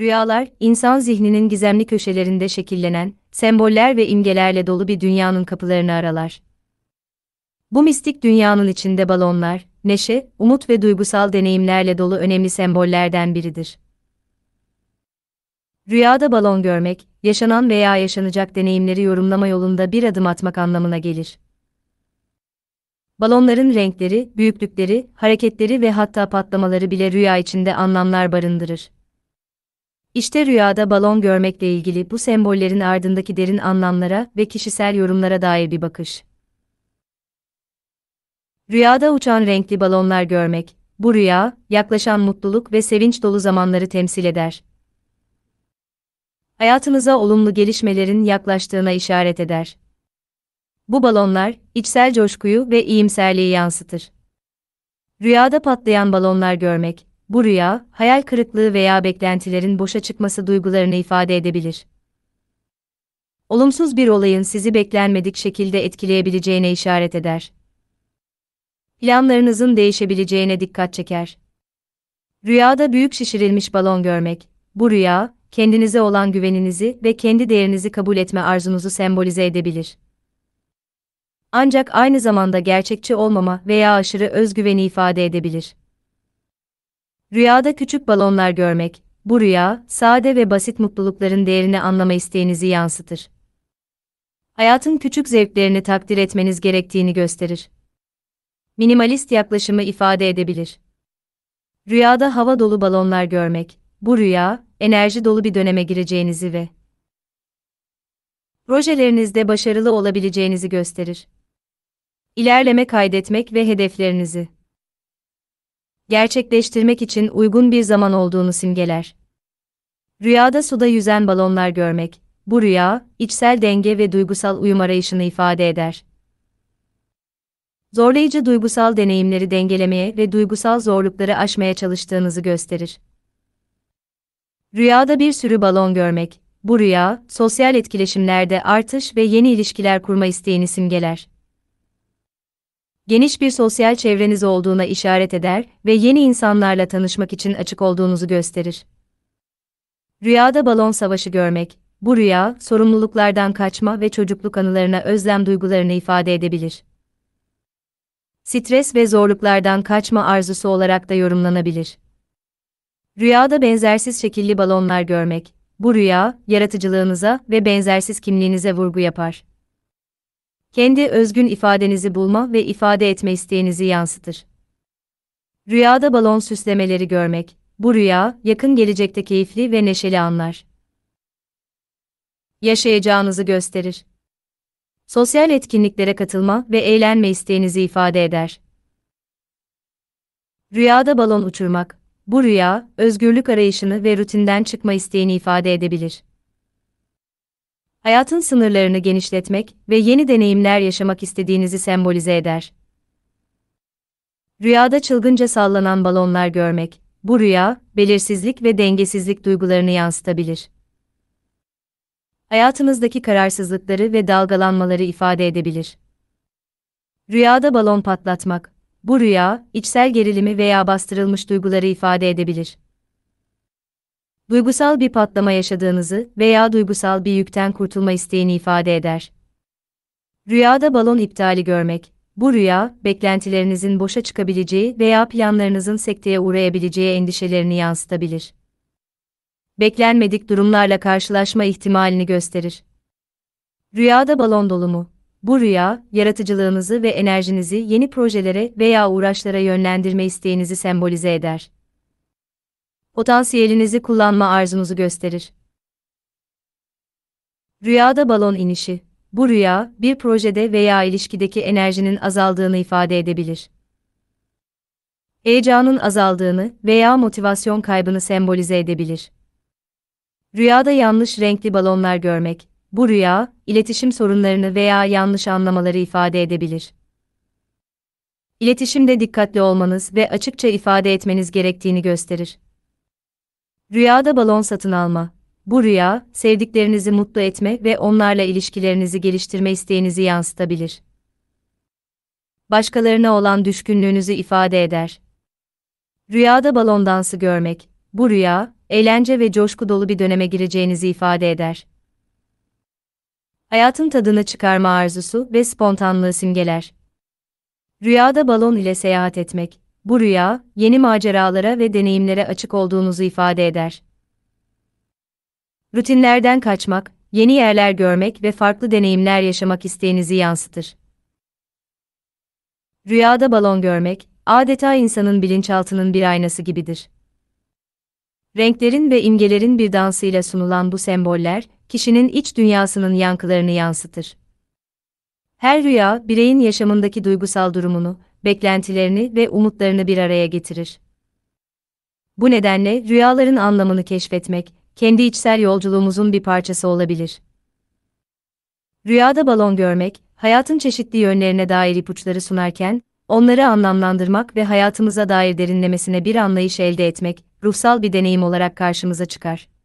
Rüyalar, insan zihninin gizemli köşelerinde şekillenen, semboller ve imgelerle dolu bir dünyanın kapılarını aralar. Bu mistik dünyanın içinde balonlar, neşe, umut ve duygusal deneyimlerle dolu önemli sembollerden biridir. Rüyada balon görmek, yaşanan veya yaşanacak deneyimleri yorumlama yolunda bir adım atmak anlamına gelir. Balonların renkleri, büyüklükleri, hareketleri ve hatta patlamaları bile rüya içinde anlamlar barındırır. İşte rüyada balon görmekle ilgili bu sembollerin ardındaki derin anlamlara ve kişisel yorumlara dair bir bakış. Rüyada uçan renkli balonlar görmek, bu rüya, yaklaşan mutluluk ve sevinç dolu zamanları temsil eder. Hayatınıza olumlu gelişmelerin yaklaştığına işaret eder. Bu balonlar, içsel coşkuyu ve iyimserliği yansıtır. Rüyada patlayan balonlar görmek, bu rüya, hayal kırıklığı veya beklentilerin boşa çıkması duygularını ifade edebilir. Olumsuz bir olayın sizi beklenmedik şekilde etkileyebileceğine işaret eder. Planlarınızın değişebileceğine dikkat çeker. Rüyada büyük şişirilmiş balon görmek, bu rüya, kendinize olan güveninizi ve kendi değerinizi kabul etme arzunuzu sembolize edebilir. Ancak aynı zamanda gerçekçi olmama veya aşırı özgüveni ifade edebilir. Rüyada küçük balonlar görmek, bu rüya, sade ve basit mutlulukların değerini anlama isteğinizi yansıtır. Hayatın küçük zevklerini takdir etmeniz gerektiğini gösterir. Minimalist yaklaşımı ifade edebilir. Rüyada hava dolu balonlar görmek, bu rüya, enerji dolu bir döneme gireceğinizi ve projelerinizde başarılı olabileceğinizi gösterir. İlerleme kaydetmek ve hedeflerinizi gerçekleştirmek için uygun bir zaman olduğunu simgeler. Rüyada suda yüzen balonlar görmek, bu rüya, içsel denge ve duygusal uyum arayışını ifade eder. Zorlayıcı duygusal deneyimleri dengelemeye ve duygusal zorlukları aşmaya çalıştığınızı gösterir. Rüyada bir sürü balon görmek, bu rüya, sosyal etkileşimlerde artış ve yeni ilişkiler kurma isteğini simgeler geniş bir sosyal çevreniz olduğuna işaret eder ve yeni insanlarla tanışmak için açık olduğunuzu gösterir. Rüyada balon savaşı görmek, bu rüya, sorumluluklardan kaçma ve çocukluk anılarına özlem duygularını ifade edebilir. Stres ve zorluklardan kaçma arzusu olarak da yorumlanabilir. Rüyada benzersiz şekilli balonlar görmek, bu rüya, yaratıcılığınıza ve benzersiz kimliğinize vurgu yapar kendi özgün ifadenizi bulma ve ifade etme isteğinizi yansıtır. Rüyada balon süslemeleri görmek, bu rüya, yakın gelecekte keyifli ve neşeli anlar. Yaşayacağınızı gösterir. Sosyal etkinliklere katılma ve eğlenme isteğinizi ifade eder. Rüyada balon uçurmak, bu rüya, özgürlük arayışını ve rutinden çıkma isteğini ifade edebilir hayatın sınırlarını genişletmek ve yeni deneyimler yaşamak istediğinizi sembolize eder. Rüyada çılgınca sallanan balonlar görmek, bu rüya, belirsizlik ve dengesizlik duygularını yansıtabilir. Hayatınızdaki kararsızlıkları ve dalgalanmaları ifade edebilir. Rüyada balon patlatmak, bu rüya, içsel gerilimi veya bastırılmış duyguları ifade edebilir duygusal bir patlama yaşadığınızı veya duygusal bir yükten kurtulma isteğini ifade eder. Rüyada balon iptali görmek, bu rüya, beklentilerinizin boşa çıkabileceği veya planlarınızın sekteye uğrayabileceği endişelerini yansıtabilir. Beklenmedik durumlarla karşılaşma ihtimalini gösterir. Rüyada balon dolumu. Bu rüya, yaratıcılığınızı ve enerjinizi yeni projelere veya uğraşlara yönlendirme isteğinizi sembolize eder potansiyelinizi kullanma arzunuzu gösterir. Rüyada balon inişi. Bu rüya, bir projede veya ilişkideki enerjinin azaldığını ifade edebilir. Heyecanın azaldığını veya motivasyon kaybını sembolize edebilir. Rüyada yanlış renkli balonlar görmek, bu rüya, iletişim sorunlarını veya yanlış anlamaları ifade edebilir. İletişimde dikkatli olmanız ve açıkça ifade etmeniz gerektiğini gösterir. Rüyada balon satın alma. Bu rüya, sevdiklerinizi mutlu etme ve onlarla ilişkilerinizi geliştirme isteğinizi yansıtabilir. Başkalarına olan düşkünlüğünüzü ifade eder. Rüyada balon dansı görmek. Bu rüya, eğlence ve coşku dolu bir döneme gireceğinizi ifade eder. Hayatın tadını çıkarma arzusu ve spontanlığı simgeler. Rüyada balon ile seyahat etmek. Bu rüya, yeni maceralara ve deneyimlere açık olduğunuzu ifade eder. Rutinlerden kaçmak, yeni yerler görmek ve farklı deneyimler yaşamak isteğinizi yansıtır. Rüyada balon görmek, adeta insanın bilinçaltının bir aynası gibidir. Renklerin ve imgelerin bir dansıyla sunulan bu semboller, kişinin iç dünyasının yankılarını yansıtır. Her rüya, bireyin yaşamındaki duygusal durumunu, beklentilerini ve umutlarını bir araya getirir. Bu nedenle rüyaların anlamını keşfetmek, kendi içsel yolculuğumuzun bir parçası olabilir. Rüyada balon görmek, hayatın çeşitli yönlerine dair ipuçları sunarken, onları anlamlandırmak ve hayatımıza dair derinlemesine bir anlayış elde etmek, ruhsal bir deneyim olarak karşımıza çıkar.